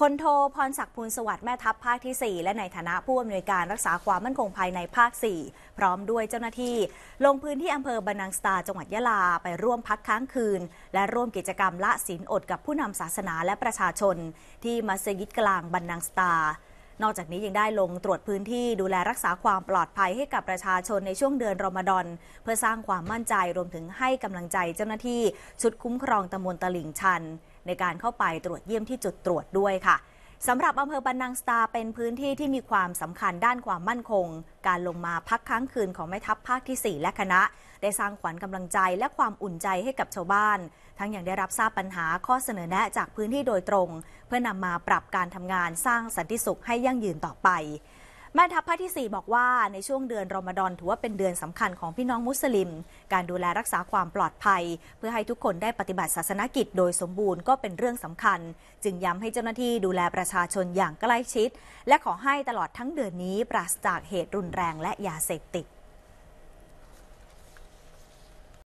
พลโทพรศักดิ์ภูลสวัสดิ์แม่ทัพภาคที่ 4 และในฐานะผู้อำนวยการรักษาความมั่นคงภายในภาค 4 พร้อมด้วยเจ้าหน้าที่ลงพื้นที่อำเภอบันังสตาจังหวัดยะลาไปร่วมพักค้างคืน และร่วมกิจกรรมละศีลอดกับผู้นำศาสนาและประชาชน ที่มัสยิดกลางบันังสตา นอกจากนี้ยังได้ลงตรวจพื้นที่ดูแลรักษาความปลอดภัยให้กับประชาชนในช่วงเดือนรอมฎอนเพื่อสร้างความมั่นใจรวมถึงให้กำลังใจเจ้าหน้าที่ชุดคุ้มครองตำบลตลิ่งชันในการเข้าไปตรวจเยี่ยมที่จุดตรวจด้วยค่ะสำหรับอำเภอบันนังสตาเป็นพื้นที่ที่มีความสำคัญด้านความมั่นคง การลงมาพักค้างคืนของแม่ทัพภาคที่ 4 และคณะ ได้สร้างขวัญกำลังใจและความอุ่นใจให้กับชาวบ้าน ทั้งยังได้รับทราบปัญหาข้อเสนอแนะจากพื้นที่โดยตรง เพื่อนำมาปรับการทำงานสร้างสันติสุขให้ยั่งยืนต่อไปแม่ทัพภาคที่ 4 บอกว่าในช่วงเดือนรอมฎอนถือว่าเป็นเดือนสำคัญของพี่น้องมุสลิม การดูแลรักษาความปลอดภัย เพื่อให้ทุกคนได้ปฏิบัติศาสนกิจโดยสมบูรณ์ก็เป็นเรื่องสำคัญ จึงย้ำให้เจ้าหน้าที่ดูแลประชาชนอย่างใกล้ชิด และขอให้ตลอดทั้งเดือนนี้ปราศจากเหตุรุนแรงและยาเสพติด